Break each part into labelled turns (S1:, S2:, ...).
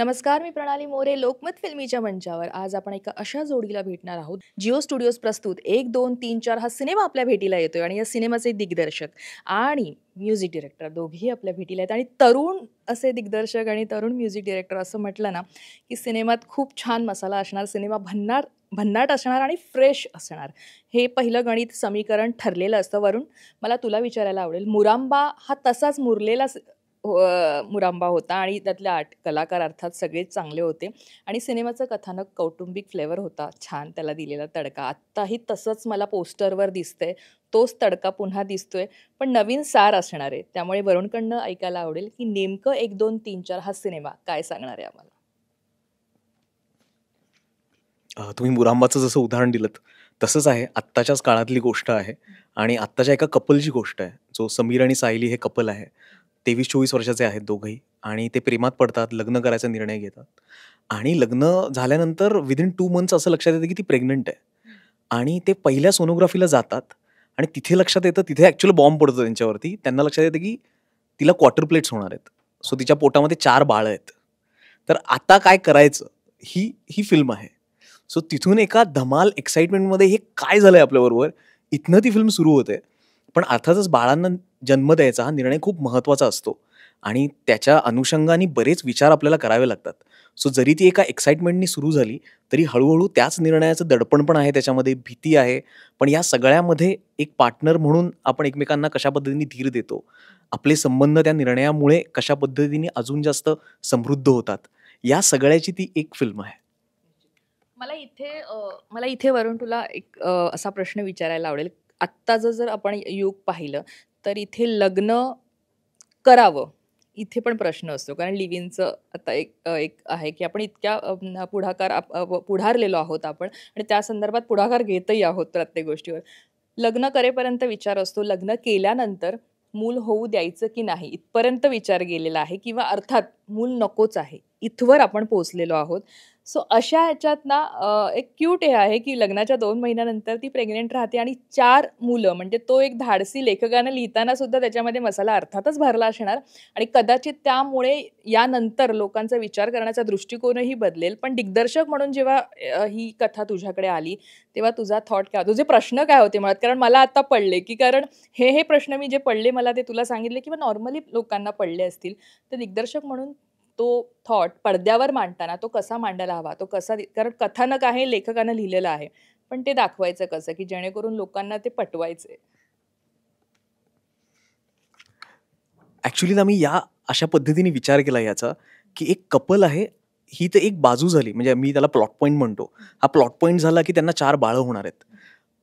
S1: नमस्कार मी प्रणाली मोरे लोकमत फिल्मीच्या मंचावर आज आपण एका अशा जोडीला भेटणार आहोत जिओ स्टुडिओज प्रस्तुत एक दोन तीन चार हा सिनेमा आपल्या भेटीला येतोय आणि या सिनेमाचे दिग्दर्शक आणि म्युझिक डिरेक्टर दोघेही आपल्या भेटीला आहेत आणि तरुण असे दिग्दर्शक आणि तरुण म्युझिक डिरेक्टर असं म्हटलं ना की सिनेमात खूप छान मसाला असणार सिनेमा भन्नाट भन्नाट असणार आणि फ्रेश असणार हे पहिलं गणित समीकरण ठरलेलं असतं वरून मला तुला विचारायला आवडेल मुरांबा हा तसाच मुरलेला हो, मुरांबा होता आणि त्यातले आर्ट कलाकार अर्थात सगळेच चांगले होते आणि सिनेमाचं कथानक कौटुंबिक फ्लेवर होता छान त्याला दिलेला तडका आत्ताही तसंच मला पोस्टरवर दिसतंय तोच तडका पुन्हा दिसतोय पण नवीन सार असणार आहे त्यामुळे वरुणकडनं ऐकायला आवडेल की नेमकं एक दोन तीन चार हा सिनेमा काय सांगणार आहे आम्हाला
S2: तुम्ही मुरांबाचं जसं उदाहरण दिलं तसंच आहे आत्ताच्याच काळातली गोष्ट आहे आणि आत्ताच्या एका कपलची गोष्ट आहे जो समीर आणि सायली हे कपल आहे तेवीस चोवीस वर्षाचे आहेत दोघंही आणि ते प्रेमात पडतात लग्न करायचा निर्णय घेतात आणि लग्न झाल्यानंतर विदिन टू मंथ्स असं लक्षात येतं की ती प्रेग्नंट आहे आणि ते पहिल्या सोनोग्राफीला जातात आणि तिथे लक्षात येतं तिथे ॲक्च्युली बॉम्ब पडतो त्यांच्यावरती त्यांना लक्षात येतं की तिला क्वार्टर प्लेट्स होणार आहेत सो तिच्या पोटामध्ये चार बाळं आहेत तर आता काय करायचं ही ही फिल्म आहे सो तिथून एका धमाल एक्साइटमेंटमध्ये हे काय झालं आहे आपल्याबरोबर इथनं ती फिल्म सुरू होते पण अर्थातच बाळांना जन्म द्यायचा हा निर्णय खूप महत्त्वाचा असतो आणि त्याच्या अनुषंगाने बरेच विचार आपल्याला करावे लागतात सो जरी ती एका एक्साइटमेंटनी सुरू झाली तरी हळूहळू त्याच निर्णयाचं दडपण पण आहे त्याच्यामध्ये भीती आहे पण या सगळ्यामध्ये एक पार्टनर म्हणून आपण एकमेकांना कशा पद्धतीने धीर देतो आपले संबंध त्या निर्णयामुळे कशा पद्धतीने अजून जास्त समृद्ध होतात या सगळ्याची ती एक फिल्म आहे
S1: मला इथे मला इथे वरून तुला एक असा प्रश्न विचारायला आवडेल आत्ताचं जर आपण युग पाहिलं तर इथे लग्न करावं इथे पण प्रश्न असतो कारण लिव्हिनचं आता एक एक आहे की आपण इतक्या पुढाकार पुढारलेलो आहोत आपण आणि त्या संदर्भात पुढाकार घेतही आहोत प्रत्येक गोष्टीवर लग्न करेपर्यंत विचार असतो लग्न केल्यानंतर मूल होऊ द्यायचं की नाही इथपर्यंत विचार गेलेला आहे किंवा अर्थात मूल नकोच आहे इथवर आपण पोचलेलो आहोत सो अशा ह्याच्यात ना एक क्यूट हे आहे की लग्नाच्या दोन महिन्यानंतर ती प्रेग्नेंट राहते आणि चार मुलं म्हणजे तो एक धाडसी लेखकानं लिहिताना सुद्धा त्याच्यामध्ये मसाला अर्थातच भरला असणार आणि कदाचित त्यामुळे यानंतर लोकांचा विचार करण्याचा दृष्टिकोनही बदलेल पण दिग्दर्शक म्हणून जेव्हा ही कथा तुझ्याकडे आली तेव्हा तुझा थॉट काय तुझे प्रश्न काय होते म्हणत कारण मला आता पडले की कारण हे हे प्रश्न मी जे पडले मला ते तुला सांगितले किंवा नॉर्मली लोकांना पडले असतील तर दिग्दर्शक म्हणून तो थॉट पडद्यावर मांडताना तो कसा मांडायला हवा तो कसा कारण कथानक आहे लेखकानं लिहिलेलं आहे पण ते दाखवायचं कसं की जेणेकरून लोकांना ते पटवायचे
S2: ॲक्च्युली आम्ही या अशा पद्धतीने विचार केला याचा की एक कपल आहे ही तर एक बाजू झाली म्हणजे मी त्याला प्लॉट पॉईंट म्हणतो हा प्लॉट पॉईंट झाला की त्यांना चार बाळं होणार आहेत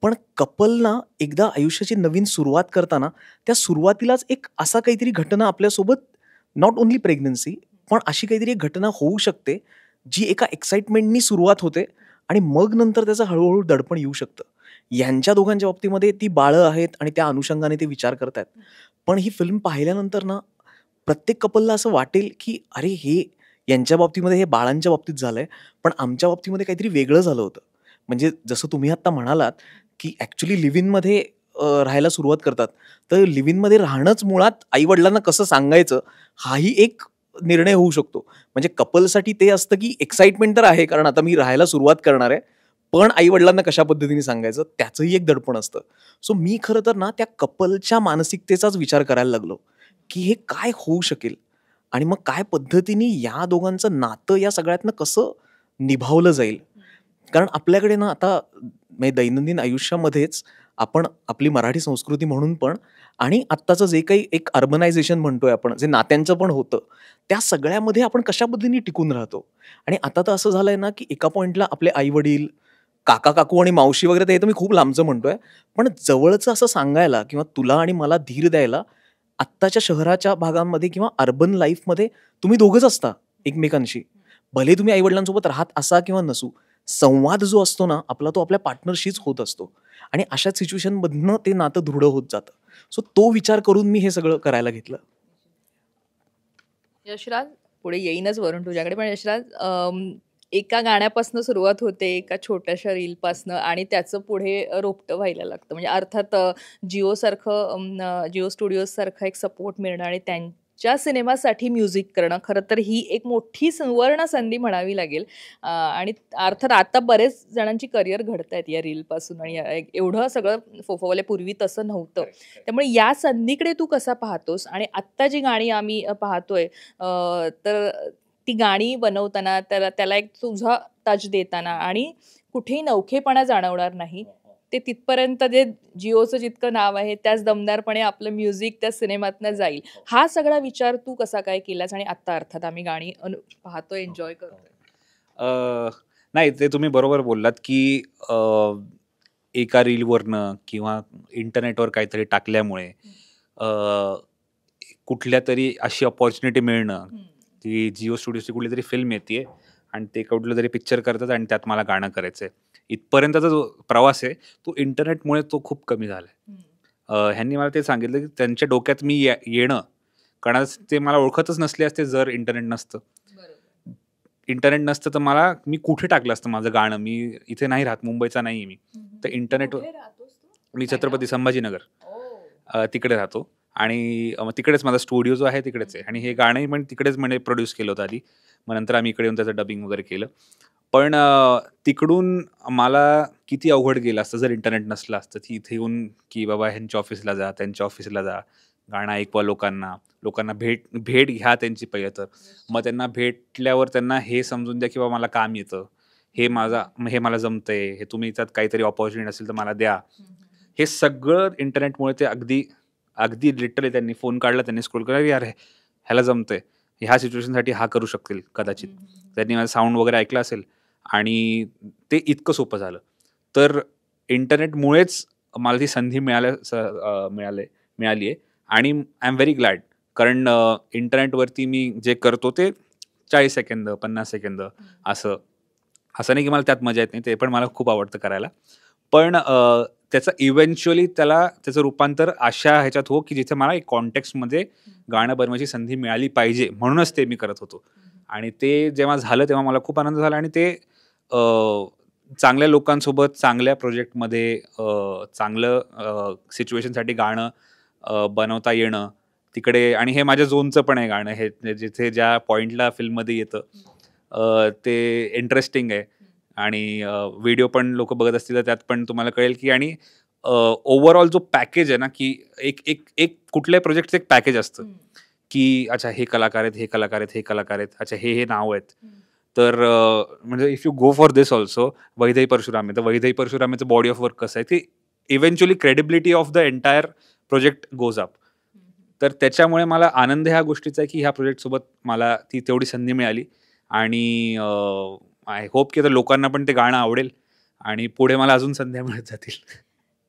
S2: पण कपलना एकदा आयुष्याची नवीन सुरुवात करताना त्या सुरुवातीलाच एक असा काहीतरी घटना आपल्यासोबत नॉट ओन्ली प्रेग्नन्सी पण अशी काहीतरी एक घटना होऊ शकते जी एका एक्साइटमेंटनी सुरुवात होते आणि मग नंतर त्याचं हळूहळू दडपण येऊ शकतं यांच्या दोघांच्या बाबतीमध्ये ती बाळं आहेत आणि त्या अनुषंगाने ते विचार करत आहेत पण ही फिल्म पाहिल्यानंतर ना प्रत्येक कपलला असं वाटेल की अरे हे यांच्या बाबतीमध्ये हे बाळांच्या बाबतीत झालं आहे पण आमच्या बाबतीमध्ये काहीतरी वेगळं झालं होतं म्हणजे जसं तुम्ही आत्ता म्हणालात की ॲक्च्युली लिव्हिनमध्ये राहायला सुरुवात करतात तर लिव्हिनमध्ये राहणंच मुळात आईवडिलांना कसं सांगायचं हाही एक निर्णय होऊ शकतो म्हणजे कपलसाठी ते असतं की एक्साइटमेंट तर आहे कारण आता मी राहायला सुरुवात करणार आहे पण आई वडिलांना कशा पद्धतीने सांगायचं त्याचंही एक दडपण असतं सो मी खरं तर ना त्या कपलच्या मानसिकतेचाच विचार करायला लागलो की हे काय होऊ शकेल आणि मग काय पद्धतीने या दोघांचं नातं या सगळ्यातनं कसं निभावलं जाईल कारण आपल्याकडे ना आता म्हणजे दैनंदिन आयुष्यामध्येच आपण आपली मराठी संस्कृती म्हणून पण आणि आत्ताचं जे काही एक अर्बनायझेशन म्हणतोय आपण जे नात्यांचं पण होतं त्या सगळ्यामध्ये आपण कशा पद्धतीने टिकून राहतो आणि आता तर असं झालंय ना की एका पॉईंटला आपले आई वडील काका काकू आणि मावशी वगैरे ते तर मी खूप लांबचं म्हणतोय पण जवळचं असं सांगायला किंवा तुला आणि मला धीर द्यायला आत्ताच्या शहराच्या भागांमध्ये किंवा अर्बन लाईफमध्ये तुम्ही दोघंच असता एकमेकांशी भले तुम्ही आईवडिलांसोबत राहत असा किंवा नसू संवाद जो असतो ना आपला तो आपल्या पार्टनरशीच होत असतो आणि अशा सिच्युएशनमधनं ते नातं दृढ होत जातं सो तो विचार करून मी हे सगळं करायला घेतलं
S1: यशराज पुढे येईनच वरून तुझ्याकडे पण यशराज एका गाण्यापासून सुरुवात होते एका छोट्याशा रीलपासनं आणि त्याचं पुढे रोपटं व्हायला लागतं म्हणजे अर्थात जिओसारखं जिओ स्टुडिओसारखं एक सपोर्ट मिळणं आणि त्यां ज्या सिनेमासाठी म्युझिक करणं खरं तर ही एक मोठी सुवर्ण संधी म्हणावी लागेल आणि अर्थात आता बरेच जणांची करिअर घडत आहेत या रीलपासून आणि एवढं सगळं फोफावले पूर्वी तसं नव्हतं त्यामुळे या संधीकडे तू कसा पाहतोस आणि आत्ता जी गाणी आम्ही पाहतोय तर ती गाणी बनवताना त्याला त्याला एक तुझा टच देताना आणि कुठेही नवखेपणा जाणवणार नाही हो. ते तिथपर्यंत जे जिओचं जितकं नाव आहे त्याच दमदारपणे आपलं म्युझिक त्या सिनेमातनं जाईल हो. हा सगळा विचार तू कसा काय केलास आणि आता अर्थात आम्ही गाणी पाहतो एन्जॉय हो.
S3: करतोय नाही ते तुम्ही बरोबर बोललात की एका रीलवरनं किंवा इंटरनेटवर काहीतरी टाकल्यामुळे कुठल्या तरी अशी ऑपॉर्च्युनिटी मिळणं की जिओ स्टुडिओची कुठली तरी फिल्म येते आणि ते कुठलं तरी पिक्चर करतात आणि त्यात मला गाणं करायचं आहे इथपर्यंतचा जो प्रवास आहे तो इंटरनेटमुळे तो खूप कमी झाला
S1: आहे
S3: ह्यांनी मला ते सांगितलं की त्यांच्या डोक्यात मी येणं कारण ते मला ओळखतच नसले असते जर इंटरनेट नसतं इंटरनेट नसतं तर मला मी कुठे टाकलं असतं माझं गाणं मी इथे नाही राहत मुंबईचा नाही मी तर इंटरनेट मी छत्रपती संभाजीनगर तिकडे राहतो आणि तिकडेच माझा स्टुडिओ जो आहे तिकडेच आहे आणि हे गाणंही पण तिकडेच म्हणजे प्रोड्यूस केलं होतं आधी मग नंतर आम्ही इकडे येऊन त्याचं डबिंग वगैरे केलं पण तिकडून मला किती अवघड गेलं असतं जर इंटरनेट नसलं असतं ती इथे येऊन की बाबा ह्यांच्या ऑफिसला जा त्यांच्या ऑफिसला जा गाणं ऐकवा लोकांना लोकांना भेट भेट घ्या त्यांची पहिलं तर मग त्यांना भेटल्यावर त्यांना हे समजून द्या की बाबा मला काम येतं हे माझा हे मला जमतंय हे तुम्ही त्यात काहीतरी ऑपॉर्च्युनिटी असेल तर मला द्या हे सगळं इंटरनेटमुळे ते अगदी अगदी लिटरली त्यांनी फोन काढला त्यांनी स्क्रोल केला यार ह्याला जमतंय ह्या सिच्युएशनसाठी हा करू शकतील कदाचित त्यांनी माझा साऊंड वगैरे ऐकला असेल आणि ते इतकं सोपं झालं तर इंटरनेटमुळेच मला ती संधी मिळाल्या मिळाले मिळाली आहे आणि आय एम व्हेरी ग्लॅड कारण इंटरनेटवरती मी जे करतो ते चाळीस सेकंद पन्नास सेकंद असं असं नाही की मला त्यात मजा येत नाही ते पण मला खूप आवडतं करायला पण त्याचं इव्हेंच्युअली त्याला त्याचं रूपांतर अशा ह्याच्यात हो की जिथे मला एक कॉन्टेक्स्टमध्ये गाणं बनवायची संधी मिळाली पाहिजे म्हणूनच ते मी करत होतो आणि ते जेव्हा झालं तेव्हा मला खूप आनंद झाला आणि ते चांगल्या लोकांसोबत चांगल्या प्रोजेक्टमध्ये चांगलं सिच्युएशनसाठी गाणं बनवता येणं तिकडे आणि हे माझ्या झोनचं पण आहे गाणं हे जिथे ज्या पॉईंटला फिल्ममध्ये येतं ते इंटरेस्टिंग आहे आणि व्हिडिओ पण लोक बघत असतील तर त्यात पण तुम्हाला कळेल की आणि ओव्हरऑल जो पॅकेज आहे ना की एक एक एक कुठल्याही प्रोजेक्टचं एक पॅकेज असतं की अच्छा हे कलाकार आहेत हे कलाकार आहेत हे कलाकार आहेत अच्छा हे हे नाव आहेत तर म्हणजे if you go for this also Vaidehi Parshurami तर वैदई परशुरामेचं बॉडी ऑफ वर्क कसं आहे की eventually credibility of the entire project goes up तर त्याच्यामुळे मला आनंद ह्या गोष्टीचा आहे की ह्या प्रोजेक्टसोबत मला ती तेवढी संधी मिळाली आणि आय होप की आता लोकांना पण ते गाणं आवडेल आणि पुढे मला अजून संध्या मिळत जातील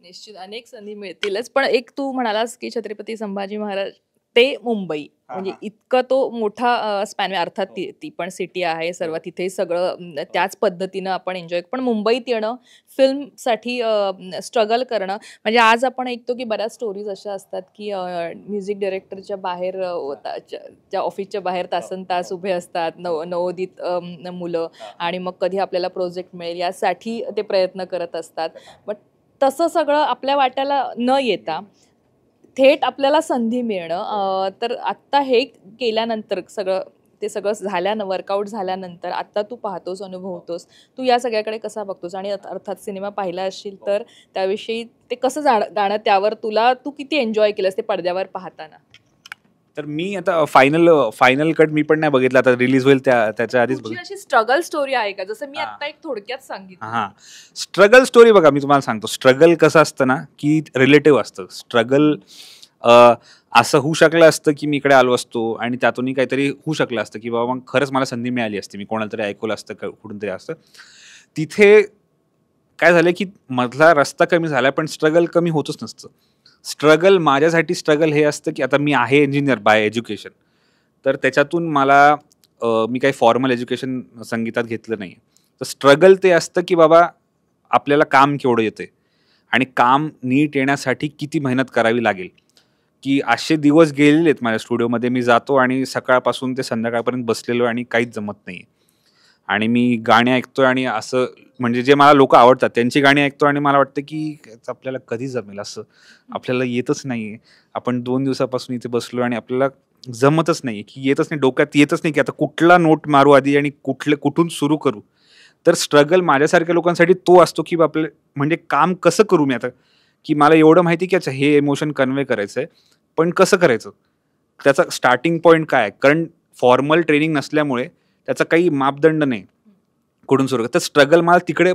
S1: निश्चित अनेक संधी मिळतीलच पण एक तू म्हणालास की छत्रपती संभाजी महाराज ते मुंबई म्हणजे इतकं तो मोठा स्पॅन म्हणजे अर्थात ती हो. ती पण सिटी आहे सर्व तिथे हो. सगळं हो. त्याच पद्धतीनं आपण एन्जॉय पण मुंबईत येणं फिल्मसाठी स्ट्रगल करणं म्हणजे आज आपण ऐकतो की बऱ्याच स्टोरीज अशा असतात की म्युझिक डिरेक्टरच्या बाहेर ज्या ऑफिसच्या बाहेर तासन तास उभे असतात नव नवोदित मुलं आणि मग कधी आपल्याला प्रोजेक्ट मिळेल यासाठी ते प्रयत्न करत असतात बट तसं सगळं आपल्या वाट्याला न येता थेट आपल्याला संधी मिळणं हो. तर आत्ता हे केल्यानंतर सगळं ते सगळं झाल्यानं वर्कआउट झाल्यानंतर आत्ता तू पाहतोस अनुभवतोस तू या सगळ्याकडे कसा बघतोस आणि अर्थात सिनेमा पाहिला असेल हो. तर त्याविषयी ते कसं जाण जाणं त्यावर तुला तू किती एन्जॉय केलंस ते पडद्यावर पाहताना
S3: तर मी आता फायनल फायनल कट मी पण नाही बघितला आता रिलीज होईल त्या त्याच्या आधीच
S1: अशी स्ट्रगल स्टोरी आहे का जसं मी आता एक थोडक्यात सांगितलं हां
S3: स्ट्रगल स्टोरी बघा मी तुम्हाला सांगतो स्ट्रगल कसं असतं ना की रिलेटिव्ह असतं स्ट्रगल असं होऊ शकलं असतं की मी इकडे आलो असतो आणि त्यातूनही काहीतरी होऊ शकलं असतं की बाबा मग खरंच मला संधी मिळाली असती मी कोणाला तरी ऐकवलं असतं कुठून तरी असतं तिथे काय झालं की मधला रस्ता कमी झाला पण स्ट्रगल कमी होतच नसतं स्ट्रगल माझ्यासाठी स्ट्रगल हे असतं की आता मी आहे इंजिनियर बाय एज्युकेशन तर त्याच्यातून मला मी काही फॉर्मल एज्युकेशन संगीतात घेतलं नाही तर स्ट्रगल ते असतं की बाबा आपल्याला काम केवढं येते आणि काम नीट येण्यासाठी किती मेहनत करावी लागेल की असे दिवस गेलेले आहेत माझ्या स्टुडिओमध्ये मी जातो आणि सकाळपासून ते संध्याकाळपर्यंत बसलेलो आणि काहीच जमत नाही आणि मी गाणी ऐकतोय आणि असं म्हणजे जे मला लोक आवडतात त्यांची गाणी ऐकतो आणि मला वाटतं की आपल्याला कधी जमेल असं आपल्याला येतच नाहीये आपण दोन दिवसापासून इथे बसलो आणि आपल्याला जमतच नाही की येतच नाही डोक्यात येतच नाही की आता कुठला नोट मारू आधी आणि कुठले कुठून सुरू करू तर स्ट्रगल माझ्यासारख्या लोकांसाठी तो असतो की आपले म्हणजे काम कसं करू मी आता की मला एवढं माहिती की अच्छा हे इमोशन कन्वे करायचं आहे पण कसं करायचं त्याचा स्टार्टिंग पॉईंट काय कारण फॉर्मल ट्रेनिंग नसल्यामुळे त्याचा काही मापदंड नाही कुठून सुरू तर स्ट्रगल मला तिकडे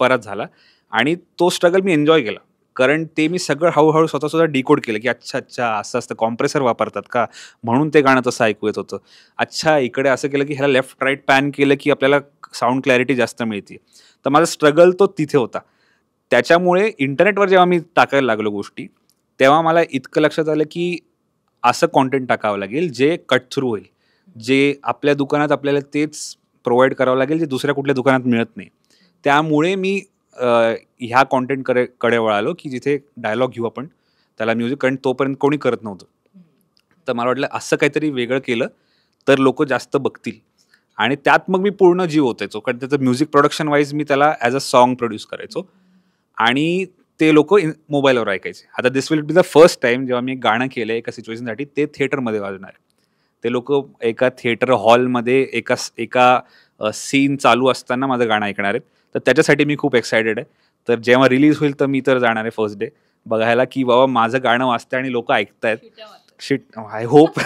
S3: परत झाला आणि तो स्ट्रगल मी एन्जॉय केला कारण ते मी सगळं हळूहळू स्वतः स्वतः डिकोड केलं की अच्छा अच्छा असं असतं कॉम्प्रेसर वापरतात का म्हणून ते गाणं तसं ऐकू येत होतं अच्छा इकडे असं केलं की ह्याला लेफ्ट राईट पॅन केलं की आपल्याला साऊंड क्लॅरिटी जास्त मिळते तर माझा स्ट्रगल तो तिथे होता त्याच्यामुळे इंटरनेटवर जेव्हा मी टाकायला लागलो गोष्टी तेव्हा मला इतकं लक्षात आलं की असं कॉन्टेंट टाकावं लागेल जे कट थ्रू होईल जे आपल्या दुकानात आपल्याला तेच प्रोव्हाइड करावं लागेल जे दुसऱ्या कुठल्या दुकानात मिळत नाही त्यामुळे मी ह्या कॉन्टेंट करे कडे वळालो की जिथे डायलॉग घेऊ आपण त्याला म्युझिक कारण तोपर्यंत कोणी करत नव्हतं तर मला वाटलं असं काहीतरी वेगळं केलं तर लोक जास्त बघतील आणि त्यात मग मी पूर्ण जीव होतायचो कारण त्याचं म्युझिक प्रोडक्शन वाईज मी त्याला ॲज अ सॉन्ग प्रोड्यूस करायचो आणि ते लोक मोबाईलवर ऐकायचे आता this will be the first time जेव्हा मी गाणं केलं एका सिच्युएशनसाठी ते थिएटरमध्ये वाजणार आहे ते लोक एका थिएटर हॉलमध्ये एका एका सीन चालू असताना माझं गाणं ऐकणार आहेत तर त्याच्यासाठी मी खूप एक्सायटेड आहे तर जेव्हा रिलीज होईल तर मी तर जाणार आहे फर्स्ट डे बघायला की बाबा माझं गाणं वाचतंय आणि लोक ऐकतायत शिट आय होप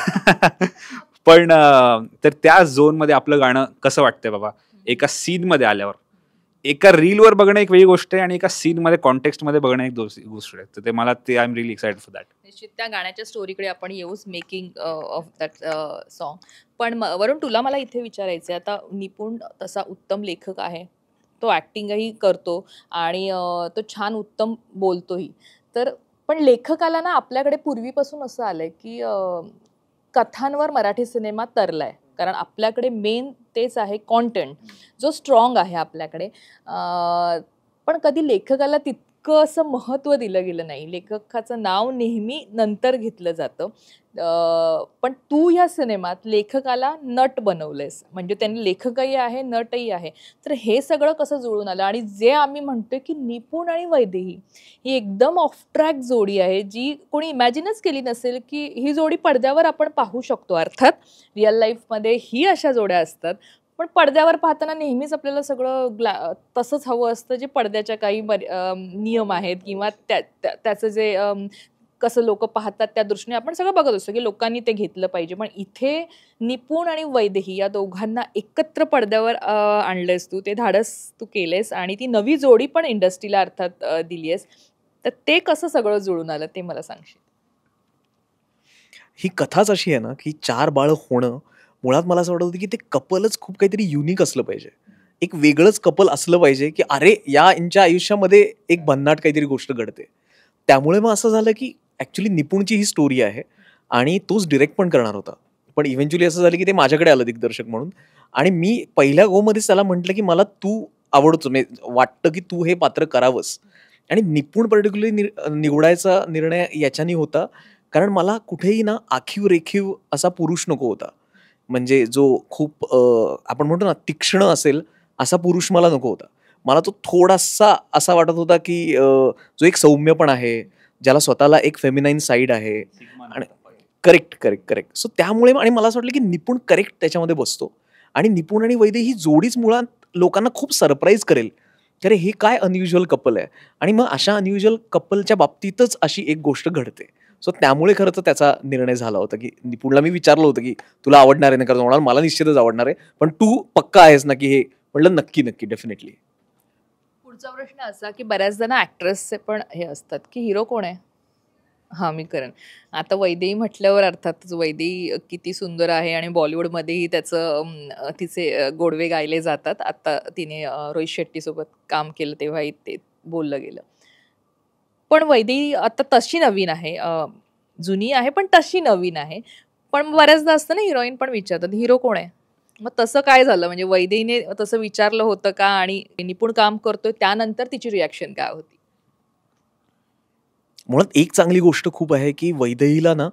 S3: पण तर त्या झोनमध्ये आपलं गाणं कसं वाटतंय बाबा एका सीनमध्ये आल्यावर एका रीलवर बघणं एक वेगळी गोष्ट आहे आणि एका सीनमध्ये कॉन्टेक्स्टमध्ये बघणं एक गोष्ट आहे तर ते मला ते I am really excited for that
S1: निश्चित त्या गाण्याच्या स्टोरीकडे आपण येऊच मेकिंग ऑफ दॅट सॉन्ग पण वरून तुला मला इथे विचारायचं आता निपुण तसा उत्तम लेखक आहे तो ॲक्टिंगही करतो आणि तो छान उत्तम बोलतोही तर पण लेखकाला ना आपल्याकडे पूर्वीपासून असं आलं आहे की कथांवर मराठी सिनेमा तरला आहे कारण आपल्याकडे मेन तेच आहे कॉन्टेंट जो स्ट्रॉंग आहे आपल्याकडे पण कधी लेखकाला तित इतकं असं महत्त्व दिलं गेलं नाही लेखकाचं नाव नेहमी नंतर घेतलं जातं पण तू ह्या सिनेमात लेखकाला नट बनवलंयस म्हणजे त्यांनी लेखकही आहे नटही आहे तर हे सगळं कसं जुळून आलं आणि जे आम्ही म्हणतोय की निपुण आणि वैदेही ही एकदम ऑफ ट्रॅक जोडी आहे जी कोणी इमॅजिनच केली नसेल की ही जोडी पडद्यावर आपण पाहू शकतो अर्थात रिअल लाईफमध्ये ही अशा जोड्या असतात पण पडद्यावर पाहताना नेहमीच आपल्याला सगळं ग्ला तसंच हवं असतं जे पडद्याच्या काही नियम आहेत किंवा त्या त्याचं जे कसं लोक पाहतात त्या दृष्टीने आपण सगळं बघत असतो की लोकांनी ते घेतलं पाहिजे पण इथे निपुण आणि वैदही या दोघांना एकत्र पडद्यावर आणलंयस तू ते धाडस तू केलेस आणि ती नवी जोडी पण इंडस्ट्रीला अर्थात दिली आहेस तर ते कसं सगळं जुळून आलं ते मला सांगशील
S2: ही कथाच अशी आहे ना की चार बाळ होणं मुळात मला असं वाटत होतं की ते कपलच खूप काहीतरी युनिक असलं पाहिजे एक वेगळंच कपल असलं पाहिजे की अरे या यांच्या आयुष्यामध्ये एक भन्नाट काहीतरी गोष्ट घडते त्यामुळे मग असं झालं की ॲक्च्युली निपुणची ही स्टोरी आहे आणि तोच डिरेक्ट पण करणार होता पण इव्हेंच्युअली असं झालं की ते माझ्याकडे आलं दिग्दर्शक म्हणून आणि मी पहिल्या गोमध्येच त्याला म्हटलं की मला तू आवडतो मी म्हणजे वाटतं की तू हे पात्र करावंस आणि निपुण पर्टिक्युलरली निवडायचा निर्णय याच्यानी होता कारण मला कुठेही ना आखीव रेखीव असा पुरुष नको होता म्हणजे जो खूप आपण म्हणतो ना तीक्ष्ण असेल असा पुरुष मला नको होता मला तो थोडासा असा वाटत होता की जो एक सौम्य पण आहे ज्याला स्वतःला एक फेमिनाईन साईड आहे आणि करेक्ट करेक्ट करेक्ट सो त्यामुळे आणि मला असं वाटलं की निपुण करेक्ट त्याच्यामध्ये बसतो आणि निपुण आणि वैद्य ही जोडीच मुळात लोकांना खूप सरप्राईज करेल अरे हे काय अनयुज्युअल कपल आहे आणि मग अशा अनयुज्युअल कपलच्या बाबतीतच अशी एक गोष्ट घडते सो त्यामुळे खरंच त्याचा निर्णय झाला होता की निपुणला मी विचारलं होतं की तुला आवडणार आहे ना कारण मला निश्चितच आवडणार आहे पण तू पक्का आहेस ना की हे म्हटलं नक्की नक्की डेफिनेटली
S1: पुढचा प्रश्न असा की बऱ्याच जण ऍक्ट्रेसचे पण हे असतात की हिरो कोण आहे हां मी करण आता वैदेही म्हटल्यावर अर्थातच वैदेही किती सुंदर आहे आणि बॉलिवूडमध्येही त्याचं तिचे गोडवे गायले जातात आता तिने रोहित शेट्टीसोबत काम केलं तेव्हाही ते बोललं गेलं पण वैदी आता तशी नवीन आहे जुनी आहे पण तशी नवीन आहे पण बऱ्याचदा असतं ना हिरोईन पण विचारतात हिरो कोण आहे मग तसं काय झालं म्हणजे वैदेहीने तसं विचारलं होतं का आणि निपुण काम करतोय त्यानंतर तिची रिॲक्शन काय होती
S2: म्हणून एक चांगली गोष्ट खूप आहे की वैदेहीला ना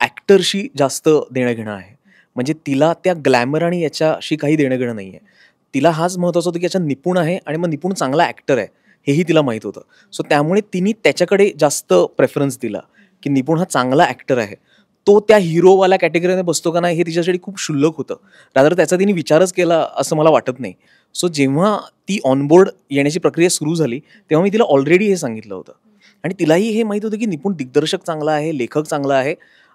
S2: ॲक्टरशी जास्त देणं घेणं आहे म्हणजे तिला त्या ग्लॅमर आणि याच्याशी काही देणं घेणं नाही आहे तिला हाच महत्त्वाचं होतं की याच्या निपुण आहे आणि मग निपुण चांगला ॲक्टर आहे हेही तिला माहीत होतं सो त्यामुळे तिने त्याच्याकडे जास्त प्रेफरन्स दिला की निपुण हा चांगला ॲक्टर आहे तो त्या हिरोवाल्या कॅटेगरीमध्ये बसतो का नाही हे तिच्यासाठी खूप शुल्लक होतं रादर त्याचा तिने विचारच केला असं मला वाटत नाही सो जेव्हा ती ऑनबोर्ड येण्याची प्रक्रिया सुरू झाली तेव्हा मी तिला ऑलरेडी हे सांगितलं होतं आणि तिलाही हे माहीत होतं की निपुण दिग्दर्शक चांगला आहे लेखक चांगला आहे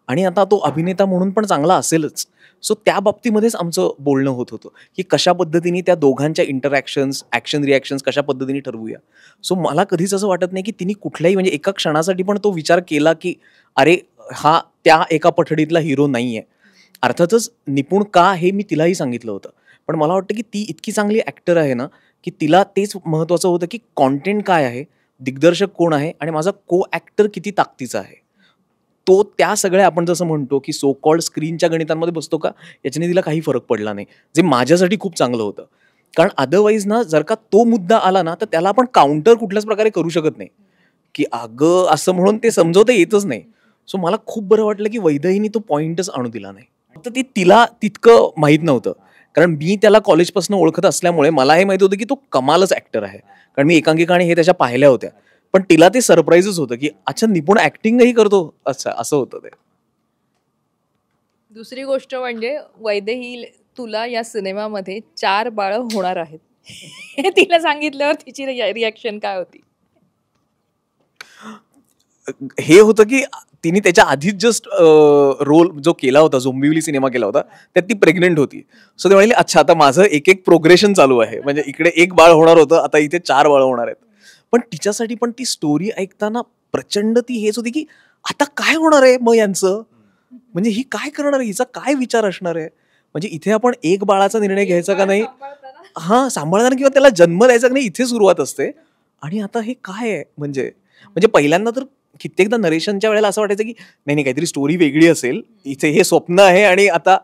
S2: आणि आता तो अभिनेता म्हणून पण चांगला असेलच सो त्या बाबतीमध्येच आमचं बोलणं होत होतं की कशा पद्धतीने त्या दोघांच्या इंटरॅक्शन्स ॲक्शन रिॲक्शन्स कशा पद्धतीने ठरवूया सो मला कधीच असं वाटत नाही की तिने कुठल्याही म्हणजे एका क्षणासाठी पण तो विचार केला की अरे हा त्या एका पठडीतला हिरो नाही आहे अर्थातच निपुण का हे मी तिलाही सांगितलं होतं पण मला वाटतं की ती इतकी चांगली ॲक्टर आहे ना की तिला तेच महत्त्वाचं होतं की कॉन्टेंट काय आहे दिग्दर्शक कोण आहे आणि माझा को ॲक्टर किती ताकदीचा आहे तो त्या सगळ्या आपण जसं म्हणतो की सो कॉल्ड स्क्रीनच्या गणितांमध्ये बसतो का याच्याने तिला काही फरक पडला नाही जे माझ्यासाठी खूप चांगलं होतं कारण अदरवाईज ना जर का तो मुद्दा आला ना तर त्याला आपण काउंटर कुठल्याच प्रकारे करू शकत नाही की अगं असं म्हणून ते समजवता येतच नाही सो मला खूप बरं वाटलं की वैदहीनी तो पॉईंटच आणू दिला नाही फक्त ते तिला तितकं माहीत नव्हतं कारण मी त्याला कॉलेजपासून ओळखत असल्यामुळे मला हे माहीत होतं की तो कमालच ऍक्टर आहे कारण मी एकांकिका आणि हे त्याच्या पाहिल्या होत्या पण तिला ते सरप्राईजच होतं की अच्छा निपुण ऍक्टिंगही करतो अच्छा असं होतं ते
S1: दुसरी गोष्ट म्हणजे वैदेही तुला या सिनेमामध्ये चार बाळ होणार आहेत तिला सांगितल्यावर तिची रिॲक्शन काय होती
S2: हे होतं की तिने त्याच्या आधीच जस्ट रोल जो केला होता झोंबिवली सिनेमा केला होता त्यात ती प्रेग्नेंट होती सो ते म्हणाले अच्छा आता माझं एक एक प्रोग्रेशन चालू आहे म्हणजे इकडे एक बाळ होणार होतं आता इथे चार बाळ होणार आहेत पण तिच्यासाठी पण ती स्टोरी ऐकताना प्रचंड ती हेच होती की आता काय होणार आहे मग यांचं म्हणजे ही काय करणार आहे हिचा काय विचार असणार आहे म्हणजे इथे आपण एक बाळाचा निर्णय घ्यायचा का नाही हा सांभाळणार किंवा त्याला जन्म द्यायचा का नाही इथे सुरुवात असते आणि आता हे काय आहे म्हणजे म्हणजे पहिल्यांदा तर कित्येकदा नरेशनच्या वेळेला असं वाटायचं की नाही नाही काहीतरी स्टोरी वेगळी असेल इथे हे स्वप्न आहे आणि आता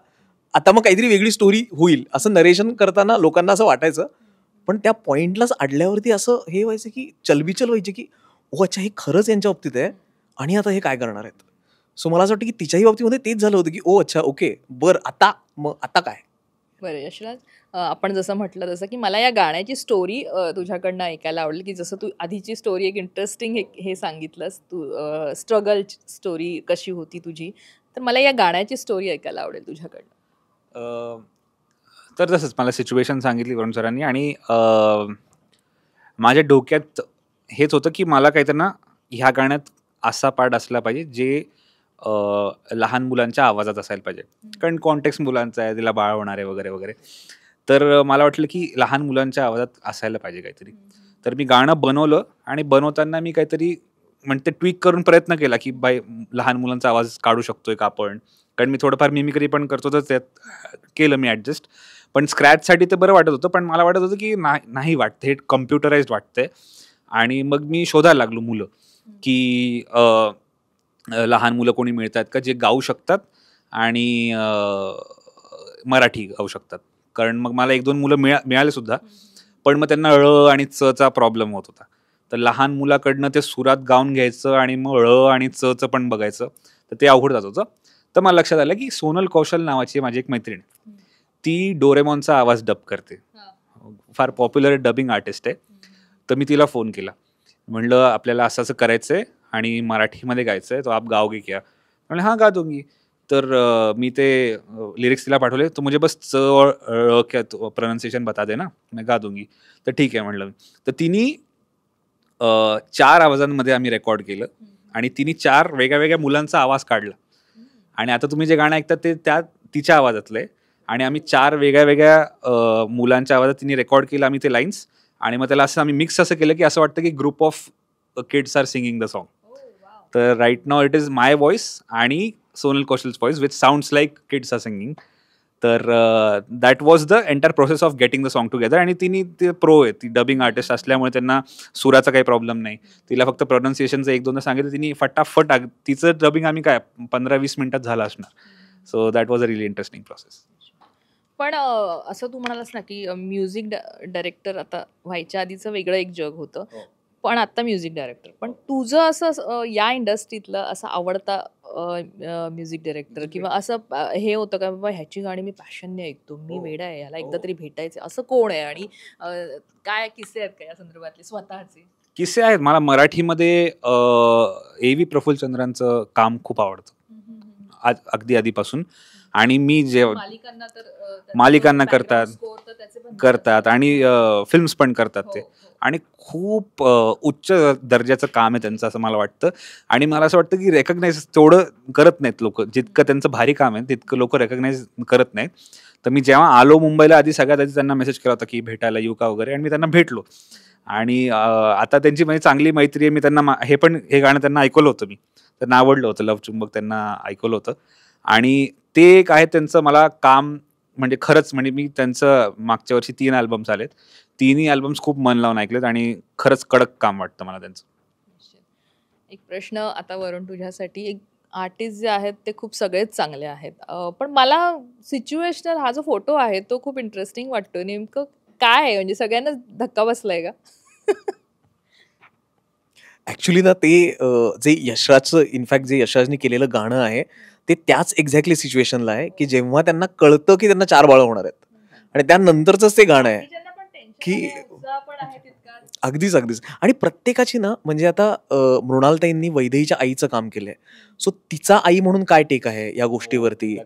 S2: आता मग काहीतरी वेगळी स्टोरी होईल असं नरेशन करताना लोकांना असं वाटायचं पण त्या पॉईंटलाच अडल्यावरती असं हे व्हायचं की चलबिचल व्हायची की ओ अच्छा हे खरंच यांच्या बाबतीत आहे आणि आता हे काय करणार आहेत सो मला असं वाटतं की तिच्याही बाबतीमध्ये तेच झालं होतं की ओ अच्छा ओके बरं आता मग आता काय
S1: बरं यशराज आपण जसं म्हटलं तसं की मला या गाण्याची स्टोरी तुझ्याकडनं ऐकायला आवडेल की जसं तू आधीची स्टोरी एक इंटरेस्टिंग हे सांगितलंस तू स्ट्रगल स्टोरी कशी होती तुझी तर मला या गाण्याची स्टोरी ऐकायला आवडेल तुझ्याकडनं
S3: तर तसंच मला सिच्युएशन सांगितली वरुण सरांनी आणि माझ्या डोक्यात हेच होतं की मला काहीतरी ना ह्या गाण्यात असा पार्ट असला पाहिजे जे लहान मुलांच्या आवाजात असायला पाहिजे कारण कॉन्टेक्स मुलांचा आहे तिला बाळ होणार आहे वगैरे वगैरे तर मला वाटलं की लहान मुलांच्या आवाजात असायला पाहिजे काहीतरी तर मी गाणं बनवलं आणि बनवताना मी काहीतरी म्हणते ट्विक करून प्रयत्न केला की बाय लहान मुलांचा आवाज काढू शकतोय का आपण कारण मी थोडंफार मिमिक्री पण करतो तर त्यात केलं मी ॲडजस्ट पण स्क्रॅचसाठी ते बरं वाटत होतं पण मला वाटत होतं की नाही वाटतं हे कम्प्युटराइज वाटतंय आणि मग मी शोधायला लागलो मुलं की लहान मुलं कोणी मिळतात का जे गाऊ शकतात आणि मराठी गाऊ शकतात कारण मग मला एक दोन मुलं मिळा मिळाले सुद्धा पण मग त्यांना ळ आणि च चा प्रॉब्लेम होत होता तर लहान मुलाकडनं ते सुरात गाऊन घ्यायचं आणि मग ळ आणि च चं पण बघायचं तर ते अवघड जात होतं तर मला लक्षात आलं की सोनल कौशल नावाची माझी एक मैत्रीण ती डोरेमॉनचा आवाज डब करते फार पॉप्युलर डबिंग आर्टिस्ट आहे तर मी तिला फोन केला म्हणलं आपल्याला असं असं करायचं आहे आणि मराठीमध्ये गायचं आहे तो आप गाओगे किया म्हणजे हां गा दोंगी तर मी ते लिरिक्स तिला पाठवले तो मुझे बस च और प्रोनाउन्सिएशन बता दे ना मैं गा दूंगी तर ठीक आहे म्हणलं तर तिने चार आवाजांमध्ये आम्ही रेकॉर्ड केलं आणि तिने चार वेगळ्या वेगळ्या मुलांचा आवाज काढला आणि आता तुम्ही जे गाणं ऐकता ते त्या तिच्या आवाजातलं आहे आणि आम्ही चार वेगळ्या वेगळ्या मुलांच्या आवाजात तिने रेकॉर्ड केलं आम्ही ते लाईन्स आणि मग त्याला असं आम्ही मिक्स असं केलं की असं वाटतं की group of kids are singing the song तर राईट नाव इट इज माय व्हॉइस आणि Sonal Kaushal's voice with sounds like kids are singing तर that was the entire process of getting the song together आणि तिने ते प्रो आहे ती डबिंग आर्टिस्ट असल्यामुळे त्यांना सुराचा काही प्रॉब्लेम नाही तिला फक्त प्रोनाऊन्सिएशनचं एक दोनदा सांगितलं तिने फटाफट तिचं डबिंग आम्ही काय पंधरा वीस मिनिटात झालं असणार so that was a really interesting process
S1: पण असं तू म्हणालास ना की म्युझिक डायरेक्टर आता व्हायच्या आधीचं वेगळं एक जग होतं हो. पण आता म्युझिक डायरेक्टर पण हो. तुझं असं या इंडस्ट्रीतलं असं आवडता म्युझिक डायरेक्टर किंवा असं हे होतं का बाबा ह्याची गाणी मी पॅशनने ऐकतो मी हो. वेडा आहे याला एकदा तरी भेटायचं असं कोण आहे आणि काय किस्से आहेत का या संदर्भातले स्वतःचे
S3: किस्से आहेत मला मराठीमध्ये ए व्ही प्रफुल्ल चंद्रांचं काम खूप आवडतं अगदी आधीपासून आणि मी जे म्हणजे मालिकांना करतात करतात आणि फिल्म्स पण करतात ते हो, हो. आणि खूप उच्च दर्जाचं काम आहे त्यांचं असं मला वाटतं आणि मला असं वाटतं की रेकग्नाईज तेवढं करत नाहीत लोक जितकं त्यांचं भारी काम आहे तितकं लोक रेकग्नाईज करत नाहीत तर मी जेव्हा आलो मुंबईला आधी सगळ्यात आधी त्यांना मेसेज केला होता की भेटायला येऊ का वगैरे आणि मी त्यांना भेटलो आणि आता त्यांची म्हणजे चांगली मैत्री आहे मी त्यांना हे पण हे गाणं त्यांना ऐकवलं होतं मी त्यांना आवडलं होतं लव चुंबक त्यांना ऐकवलं होतं आणि ते एक आहे त्यांचं मला काम म्हणजे खरंच म्हणजे मी त्यांचं मागच्या वर्षी तीन अल्बम्स आलेत तिन्ही अल्बम्स खूप मन लावून ऐकलेत आणि खरंच कडक काम वाटतं मला त्यांचं
S1: एक प्रश्न आता वरून तुझ्यासाठी एक आर्टिस्ट जे आहेत ते खूप सगळेच चांगले आहेत पण मला सिच्युएशनल हा जो फोटो आहे तो खूप इंटरेस्टिंग वाटतो नेमकं काय आहे म्हणजे सगळ्यांना धक्का बसलाय का
S2: ऍक्च्युली ना ते जे यशराजचं इनफॅक्ट जे यशराजने केलेलं गाणं आहे ते त्याच एक्झॅक्टली सिच्युएशनला आहे की जेव्हा त्यांना कळतं की त्यांना चार बाळं होणार आहेत आणि त्यानंतरच ते गाणं आहे की अगदीच अगदीच आणि प्रत्येकाची ना म्हणजे आता मृणालताईंनी वैदईच्या आईचं काम केलंय सो तिचा आई म्हणून काय टेक आहे या गोष्टीवरती oh,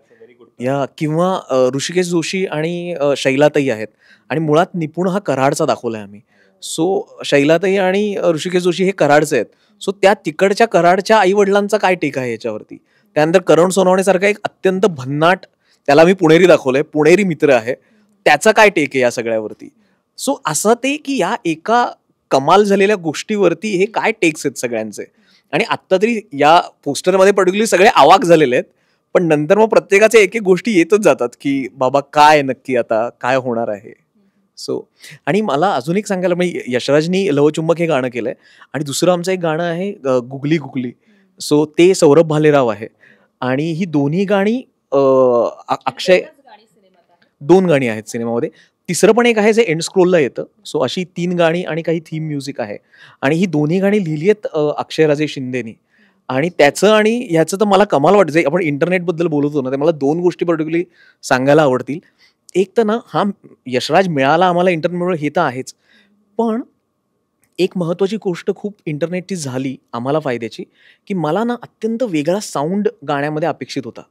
S2: या किंवा ऋषिकेश जोशी आणि शैलाताई आहेत आणि मुळात निपुण हा कराडचा दाखवला आहे आम्ही सो शैलाताई आणि ऋषिकेश जोशी हे कराडचे आहेत सो त्या तिकडच्या कराडच्या वडिलांचा काय टेक आहे याच्यावरती त्यानंतर करण सोनवणेसारखा एक अत्यंत भन्नाट त्याला मी पुणेरी दाखवलंय पुणेरी मित्र आहे त्याचा काय टेक आहे या सगळ्यावरती सो असं ते की या एका कमाल झालेल्या गोष्टीवरती हे काय टेक्स आहेत सगळ्यांचे आणि आत्ता तरी या पोस्टरमध्ये पर्टिक्युलरली सगळे आवाक झालेले आहेत पण नंतर मग प्रत्येकाच्या एक एक गोष्टी येतच जातात की बाबा काय नक्की आता काय होणार आहे सो आणि मला अजून एक सांगायला म्हणजे यशराजनी लवचुंबक हे गाणं केलंय आणि दुसरं आमचं एक गाणं आहे गुगली गुगली सो ते सौरभ भालेराव आहे आणि ही दोन्ही गाणी अक्षय दोन गाणी आहेत सिनेमामध्ये तिसरं पण एक आहे जे एंड स्क्रोलला येतं सो अशी तीन गाणी आणि काही थीम म्युझिक आहे आणि ही दोन्ही गाणी लिहिली आहेत अक्षयराजे शिंदेनी आणि त्याचं आणि ह्याचं तर मला कमाल वाटतं आपण इंटरनेटबद्दल बोलत होतो ना ते मला दोन गोष्टी पर्टिक्युलरली सांगायला आवडतील एक तर ना हा यशराज मिळाला आम्हाला इंटरनेटमुळे हे तर आहेच पण एक महत्त्वाची गोष्ट खूप इंटरनेटची झाली आम्हाला फायद्याची की मला ना अत्यंत वेगळा साऊंड गाण्यामध्ये अपेक्षित होता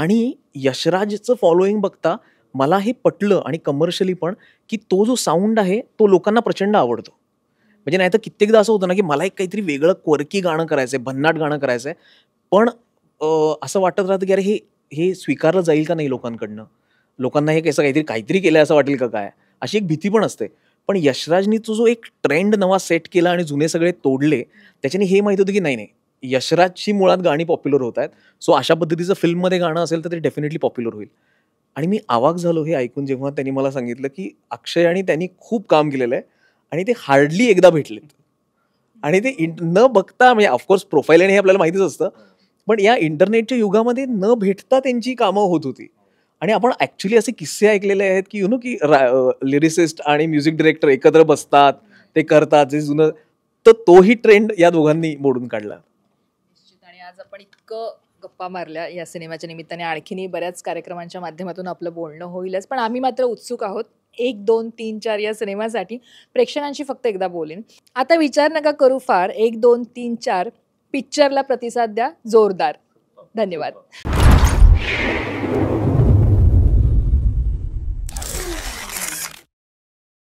S2: आणि यशराजचं फॉलोईंग बघता मला हे पटलं आणि कमर्शियली पण की तो जो साऊंड आहे तो लोकांना प्रचंड आवडतो म्हणजे नाही तर कित्येकदा असं होतं ना की मला एक काहीतरी वेगळं कोरकी गाणं करायचं आहे भन्नाट गाणं करायचं आहे पण असं वाटत राहतं की अरे हे हे स्वीकारलं जाईल का नाही लोकांकडनं लोकांना हे कसं काहीतरी काहीतरी केलं असं वाटेल का काय अशी एक भीती पण असते पण यशराजनी तो जो एक ट्रेंड नवा सेट केला आणि जुने सगळे तोडले त्याच्याने हे माहीत होतं की नाही नाही यशराजची मुळात गाणी पॉप्युलर होत आहेत सो अशा पद्धतीचं फिल्ममध्ये गाणं असेल तर ते डेफिनेटली पॉप्युलर होईल आणि मी आवाक झालो हे ऐकून जेव्हा त्यांनी मला सांगितलं की अक्षय आणि त्यांनी खूप काम केलेलं आहे आणि ते हार्डली एकदा भेटलेत आणि ते न बघता म्हणजे ऑफकोर्स प्रोफाईल आणि हे आपल्याला माहितीच असतं पण या इंटरनेटच्या युगामध्ये न भेटता त्यांची कामं होत होती आणि आपण ऍक्च्युली असे किस्से ऐकलेले आहेत की यु नो की लिरिसिस्ट आणि म्युझिक डिरेक्टर एकत्र बसतात ते करतात जे जुनं तर तोही ट्रेंड या दोघांनी मोडून काढला
S1: आणि आज आपण इतकं गप्पा मारल्या या सिनेमाच्या निमित्ताने आणखीनही बऱ्याच कार्यक्रमांच्या माध्यमातून आपलं बोलणं होईलच पण आम्ही मात्र उत्सुक आहोत एक दोन तीन चार या सिनेमासाठी प्रेक्षकांशी फक्त एकदा बोलेन आता विचार नका करू फार एक दोन तीन चार पिक्चरला प्रतिसाद द्या जोरदार धन्यवाद